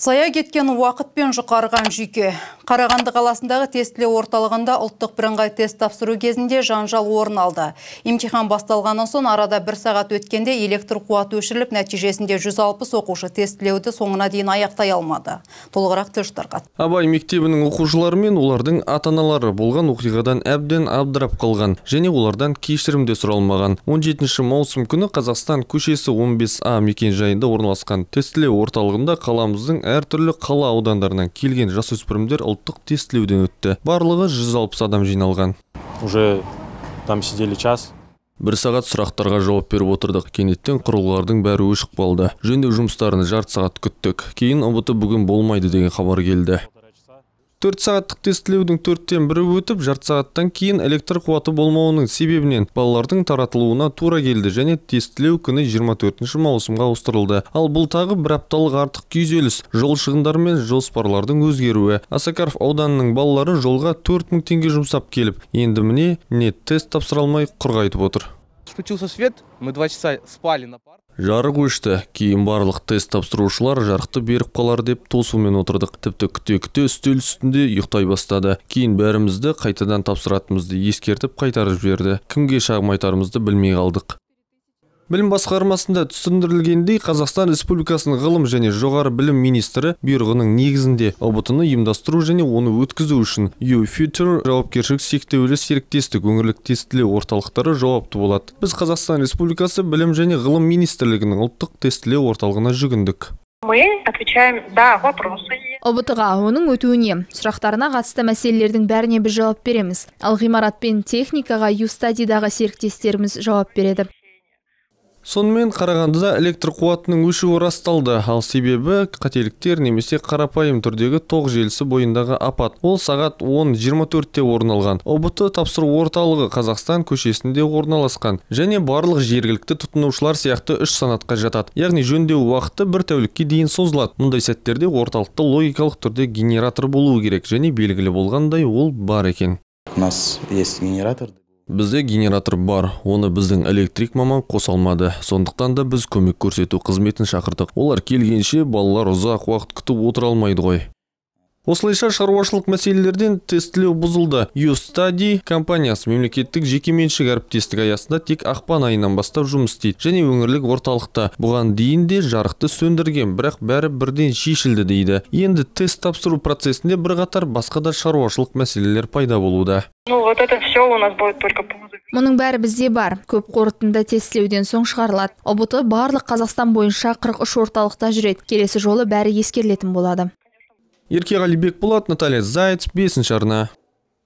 Сая кеткен пен жұқарған жүйке. Қарағанды қаласындағы тестіле орталығында ұлттық бірыңғай тест тапсыру кезінде жанжал орын алды. Емтихан басталғаннан соң арада бір сағат өткенде электр қуаты өшіріліп, нәтижесінде 160 оқушы тестілеуді соңына дейін аяқтай алмады. Толығырақ тілші Абай мектебінің оқушылары мен олардың ата-аналары болған оқиғадан әбден абдырап қалған және олардан кешірім де сұралмаған. 17 маусым күні Қазақстан көшесі 15А мекенжайында орналасқан тестілеу орталығында қаламыздың әртүрлі қала аудандарынан келген жасөспірімдер ұлттық тестілеуден өтті барлығы 160 адам жиналған уже там сидели час бір сағат сұрақтарға жауап беріп отырдық кенеттен құрылғылардың бәрі өшіп қалды жөндеу жұмыстарын жарты сағат күттік кейін ұбт бүгін болмайды деген хабар келді төрт сағаттық тестілеудің төрттен бірі өтіп жарты сағаттан кейін электр қуаты болмауының себебінен балалардың таратылуына тура келді және тестілеу күні 24 маусымға ауыстырылды ал бұл тағы бір апталық артық күйзеліс жол шығындары мен жоспарлардың өзгеруі осакаров ауданының балалары жолға 4000 теңге жұмсап келіп енді міне не тест тапсыра алмай құр отыр Включился свет, мы два часа спали на парте. Жарық өшті. Кейін барлық тест тапсырушылар жарықты беріп қалар деп тосумен отырдық. Тіпті күте-күте үстел үстінде ұйықтай бастады. Кейін бәрімізді қайтадан тапсыратымызды ескертіп қайтарып жіберді. Кімге шағым айтарымызды білмей қалдық білім басқармасында түсіндірілгендей қазақстан республикасының ғылым және жоғары білім министрі бұйрығының негізінде ұбт ны ұйымдастыру және оны өткізу үшін ю future жауапкершілік шектеулі серіктестік өңірлік тестілеу орталықтары жауапты болады біз қазақстан республикасы білім және ғылым министрлігінің ұлттық тестілеу орталығына жүгіндік мы отвечаем да вопросы ұбт ға оның өтуіне сұрақтарына қатысты мәселелердің бәріне біз жауап береміз ал ғимарат пен техникаға юстадидағы серіктестеріміз жауап береді сонымен қарағандыда электр қуатының өшуі расталды ал себебі қателіктер немесе қарапайым түрдегі тоқ желісі бойындағы апат ол сағат 10.24-те орын алған ұбт тапсыру орталығы қазақстан көшесінде орналасқан және барлық жергілікті тұтынушылар сияқты үш санатқа жатады яғни жөндеу уақыты бір тәулікке дейін созылады мұндай сәттерде орталықта логикалық түрде генератор болуы керек және белгілі болғандай ол бар екен у нас есть генератор бізде генератор бар оны біздің электрик маман қоса алмады сондықтан да біз көмек көрсету қызметін шақырдық олар келгенше балалар ұзақ уақыт күтіп отыра алмайды ғой осылайша шаруашылық мәселелерден тестілеу бұзылды юстади компаниясы мемлекеттік жекеменшік әріптестік аясында тек ақпан айынан бастап жұмыс істейді және өңірлік орталықта бұған дейін де жарықты сөндірген бірақ бәрі бірден шешілді дейді енді тест тапсыру процесінде бірқатар басқа да шаруашылық мәселелер пайда болуда мұның бәрі бізде бар көп қорытынды тестілеуден соң шығарылады ұбт барлық қазақстан бойынша 43 орталықта жүреді келесі жолы бәрі ескерілетін болады ерке қалибек болат наталья заяц бесінші арна